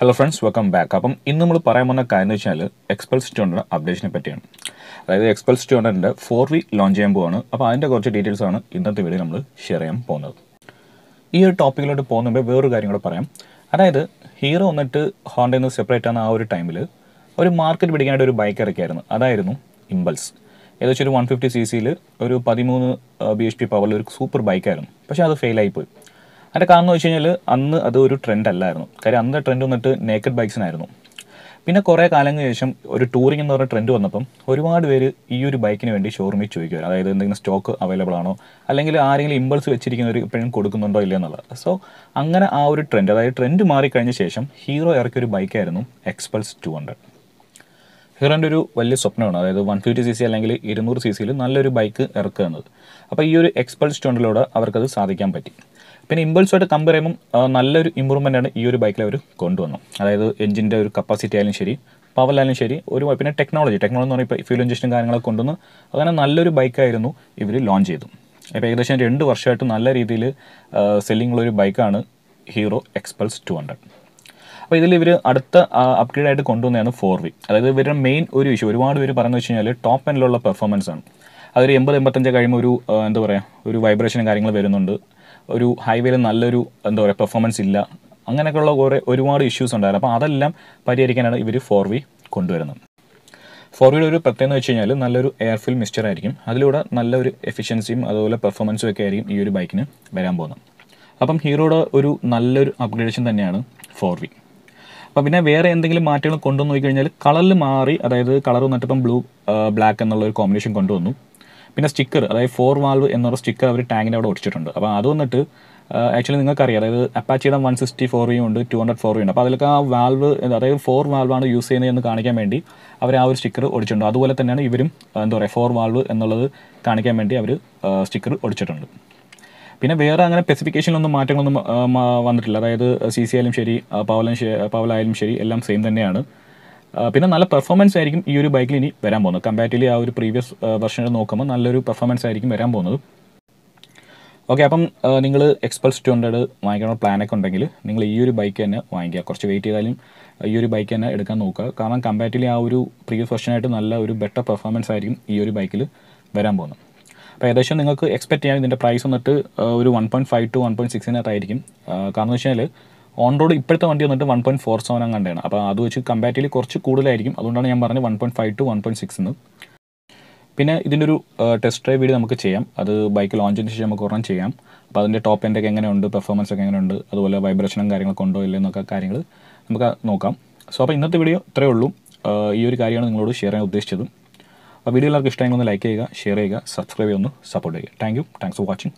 hello friends welcome back അപ്പം ഇന്ന് നമ്മൾ പറയാൻ പോകുന്ന കാര്യം എന്ന് വെച്ചാൽ എക്സ്പെൽ സ്റ്റുഡൻറ്റ് അപ്ഡേഷനെ പറ്റിയാണ് അതായത് എക്സ്പെൽ സ്റ്റുഡൻറ്റിൻ്റെ ഫോർ വി ലോഞ്ച് ചെയ്യാൻ പോവാണ് അപ്പോൾ അതിൻ്റെ കുറച്ച് ഡീറ്റെയിൽസ് ആണ് ഇന്നത്തെ വീഡിയോ നമ്മൾ ഷെയർ ചെയ്യാൻ പോകുന്നത് ഈ ഒരു ടോപ്പിക്കിലോട്ട് പോകുന്ന മുമ്പേ വേറൊരു കാര്യം കൂടെ പറയാം അതായത് ഹീറോ വന്നിട്ട് ഹോണ്ടയിൽ നിന്ന് സെപ്പറേറ്റ് ആണ് ആ ഒരു ടൈമിൽ ഒരു മാർക്കറ്റ് പിടിക്കാനായിട്ട് ഒരു ബൈക്ക് ഇറക്കിയായിരുന്നു അതായിരുന്നു ഇമ്പൾസ് ഏകദേശം ഒരു വൺ ഫിഫ്റ്റി സി സിയിൽ ഒരു പതിമൂന്ന് ബി എച്ച് പി പവറിൽ ഒരു സൂപ്പർ ബൈക്കായിരുന്നു പക്ഷേ അത് ഫെയിലായിപ്പോയി അതിൻ്റെ കാരണം വെച്ച് കഴിഞ്ഞാൽ അന്ന് അത് ഒരു ട്രെൻഡ് അല്ലായിരുന്നു കാര്യം അന്ന് ട്രെൻഡ് വന്നിട്ട് നേക്കഡ് ബൈക്സിനായിരുന്നു പിന്നെ കുറേ കാലങ്ങൾക്ക് ശേഷം ഒരു ടൂറിംഗ് എന്ന് പറഞ്ഞ ട്രെൻഡ് വന്നപ്പം ഒരുപാട് പേര് ഈ ഒരു ബൈക്കിന് വേണ്ടി ഷോറൂമിൽ ചോദിക്കുക അതായത് എന്തെങ്കിലും സ്റ്റോക്ക് അവൈലബിൾ ആണോ അല്ലെങ്കിൽ ആരെങ്കിലും ഇമ്പൾസ് വെച്ചിരിക്കുന്ന ഒരു ഇപ്പോഴും കൊടുക്കുന്നുണ്ടോ എന്നുള്ളത് സോ അങ്ങനെ ആ ഒരു ട്രെൻഡ് അതായത് ട്രെൻഡ് മാറിക്കഴിഞ്ഞ ശേഷം ഹീറോ ഇറക്കിയ ഒരു ബൈക്കായിരുന്നു എക്സ്പൾസ് ടു ഹൺഡ്രഡ് ഹീറോൻ്റെ ഒരു വലിയ സ്വപ്നമാണ് അതായത് വൺ ഫിഫ്റ്റി സി സി അല്ലെങ്കിൽ ഇരുന്നൂറ് സി സിയിൽ നല്ലൊരു ബൈക്ക് ഇറക്കുക എന്നത് അപ്പോൾ ഈ ഒരു എക്സ്പൾസ് ടു ഹൺഡ്രഡിലൂടെ അവർക്കത് സാധിക്കാൻ പറ്റി പിന്നെ ഇമ്പൾസുമായിട്ട് കമ്പയർ ചെയ്യുമ്പോൾ നല്ലൊരു ആണ് ഈ ഒരു ബൈക്കിൽ അവർ കൊണ്ടുവന്നു അതായത് എഞ്ചിൻ്റെ ഒരു കപ്പാസിറ്റി ആയാലും ശരി പവറിലായാലും ശരി ഒരു പിന്നെ ടെക്നോളജി ടെക്നോളജി എന്ന് പറയുമ്പോൾ ഫ്യൂൽ ഇഞ്ചക്ഷനും കാര്യങ്ങളൊക്കെ കൊണ്ടുവന്ന് അങ്ങനെ നല്ലൊരു ബൈക്കായിരുന്നു ഇവർ ലോഞ്ച് ചെയ്തു അപ്പോൾ ഏകദേശം രണ്ട് വർഷമായിട്ട് നല്ല രീതിയിൽ സെല്ലിംഗ് ഒരു ബൈക്കാണ് ഹീറോ എക്സ്പൾസ് ടു ഹൺഡ്രഡ് അപ്പോൾ ഇതിൽ ഇവർ അടുത്ത അപ്ഗ്രേഡ് ആയിട്ട് കൊണ്ടുവന്നതാണ് ഫോർ വി അതായത് ഇവരുടെ മെയിൻ ഒരു ഇഷ്യൂ ഒരുപാട് പേര് പറഞ്ഞു വെച്ച് കഴിഞ്ഞാൽ ടോപ്പ് എൻഡിലുള്ള പെർഫോമൻസ് ആണ് അതൊരു എൺപത് എൺപത്തഞ്ച് കഴിയുമ്പോൾ ഒരു എന്താ പറയുക ഒരു വൈബ്രേഷനും കാര്യങ്ങൾ വരുന്നുണ്ട് ഒരു ഹൈവേയിൽ നല്ലൊരു എന്താ പറയുക പെർഫോമൻസ് ഇല്ല അങ്ങനെയൊക്കെയുള്ള കുറേ ഒരുപാട് ഇഷ്യൂസ് ഉണ്ടായിരുന്നു അപ്പോൾ അതെല്ലാം പരിഹരിക്കാനാണ് ഇവർ ഫോർ വി കൊണ്ടുവരുന്നത് ഫോർ വീലർ ഒരു പ്രത്യേകത എന്ന് വെച്ച് കഴിഞ്ഞാൽ നല്ലൊരു എയർ ഫിൽ മിക്സ്ചർ ആയിരിക്കും അതിലൂടെ നല്ലൊരു എഫിഷ്യൻസിയും അതുപോലെ പെർഫോമൻസും ഒക്കെ ആയിരിക്കും ഈ ഒരു ബൈക്കിന് വരാൻ പോകുന്നത് അപ്പം ഹീറോയുടെ ഒരു നല്ലൊരു അപ്ഗ്രേഡേഷൻ തന്നെയാണ് ഫോർ വി അപ്പോൾ പിന്നെ വേറെ എന്തെങ്കിലും മാറ്റങ്ങൾ കൊണ്ടുവന്നു നോക്കി കഴിഞ്ഞാൽ കളറിൽ മാറി അതായത് കളർ വന്നിട്ടിപ്പം ബ്ലൂ ബ്ലാക്ക് എന്നുള്ള ഒരു കോമ്പിനേഷൻ കൊണ്ടുവന്നു പിന്നെ സ്റ്റിക്കർ അതായത് ഫോർ വാൾവ് എന്നൊരു സ്റ്റിക്കർ അവർ ടാങ്കിൻ്റെ അവിടെ ഒട്ടിച്ചിട്ടുണ്ട് അപ്പോൾ അത് വന്നിട്ട് ആക്ച്വലി നിങ്ങൾക്കറിയാം അതായത് അപ്പാച്ചിയുടെ വൺ സിക്സ്റ്റി ഫോർ യു ഉണ്ട് ടു ഹൺഡ്രഡ് ഫോർ യു ഉണ്ട് അപ്പോൾ അതിലൊക്കെ ആ വാൽവ് അതായത് ഫോർ വാൽവാണ് യൂസ് ചെയ്യുന്നത് എന്ന് കാണിക്കാൻ വേണ്ടി അവർ ആ ഒരു സ്റ്റിക്കർ ഒടിച്ചിട്ടുണ്ട് അതുപോലെ തന്നെയാണ് ഇവരും എന്താ പറയുക ഫോർ വാൽവ് എന്നുള്ളത് കാണിക്കാൻ വേണ്ടി അവർ സ്റ്റിക്കർ ഒടിച്ചിട്ടുണ്ട് പിന്നെ വേറെ അങ്ങനെ സ്പെസിഫിക്കേഷനിലൊന്നും മാറ്റങ്ങളൊന്നും വന്നിട്ടില്ല അതായത് സി സി ആയാലും ശരി പവലും പവലായാലും ശരി എല്ലാം സെയിം തന്നെയാണ് പിന്നെ നല്ല പെർഫോമൻസ് ആയിരിക്കും ഈ ഒരു ബൈക്കിൽ ഇനി വരാൻ പോകുന്നത് കമ്പാരിറ്റീവ്ലി ആ ഒരു പ്രീവിയസ് വെർഷനിൽ നോക്കുമ്പോൾ നല്ലൊരു പെർഫോമൻസ് ആയിരിക്കും വരാൻ പോകുന്നത് ഓക്കെ അപ്പം നിങ്ങൾ എക്സ്പൾസ് ടു ഹൺഡ്രഡ് വാങ്ങിക്കണമെന്ന പ്ലാനൊക്കെ ഉണ്ടെങ്കിൽ നിങ്ങൾ ഈ ഒരു ബൈക്ക് തന്നെ വാങ്ങിക്കുക കുറച്ച് വെയിറ്റ് ചെയ്താലും ഈ ഒരു ബൈക്ക് തന്നെ എടുക്കാൻ നോക്കുക കാരണം കമ്പാരിറ്റീവ്ലി ആ ഒരു പ്രീവിയസ് വെർഷനായിട്ട് നല്ല ഒരു ബെറ്റർ പെർഫോമൻസ് ആയിരിക്കും ഈ ഒരു ബൈക്കിൽ വരാൻ പോകുന്നത് അപ്പോൾ ഏകദേശം നിങ്ങൾക്ക് എക്സ്പെക്ട് ചെയ്യാം ഇതിൻ്റെ പ്രൈസ് വന്നിട്ട് ഒരു one point five two one point സിക്സിനകത്തായിരിക്കും കാരണം എന്ന് വെച്ചാൽ ഓൺ റോഡ് ഇപ്പോഴത്തെ വണ്ടി വന്നിട്ട് വൺ പോയിന്റ് ഫോർ സെവൻ അങ്ങാണ്ടാണ് അപ്പോൾ അത് വെച്ച് കമ്പാരിറ്റീവ്ലി കുറച്ച് കൂടുതലായിരിക്കും അതുകൊണ്ടാണ് ഞാൻ പറഞ്ഞത് one point five two one point six എന്ന് പിന്നെ ഇതിൻ്റെ ഒരു ടെസ്റ്റ് ഡ്രൈവ് വീഡിയോ നമുക്ക് ചെയ്യാം അത് ബൈക്ക് ലോഞ്ചിന് ശേഷം നമുക്ക് ഒരെണ്ണം ചെയ്യാം അപ്പോൾ അതിൻ്റെ ടോപ്പ് എൻ്റെ ഒക്കെ എങ്ങനെയുണ്ട് പെർഫോമൻസ് ഒക്കെ എങ്ങനെയുണ്ട് അതുപോലെ വൈബ്രേഷനും കാര്യങ്ങളൊക്കെ ഉണ്ടോ ഇല്ലയോ എന്നൊക്കെ കാര്യങ്ങൾ നമുക്ക് നോക്കാം സോ അപ്പോൾ ഇന്നത്തെ വീഡിയോ ഇത്രയേ ഉള്ളൂ ഈ ഒരു കാര്യമാണ് നിങ്ങളോട് ഷെയർ ചെയ്യാൻ ഉദ്ദേശിച്ചത് അപ്പോൾ വീഡിയോ എല്ലാവർക്കും ഇഷ്ടമായി ഒന്ന് ലൈക്ക് ചെയ്യുക ഷെയർ ചെയ്യുക സബ്സ്ക്രൈബ് ചെയ്യുക ഒന്ന് സപ്പോർട്ട് ചെയ്യുക thank you thanks for watching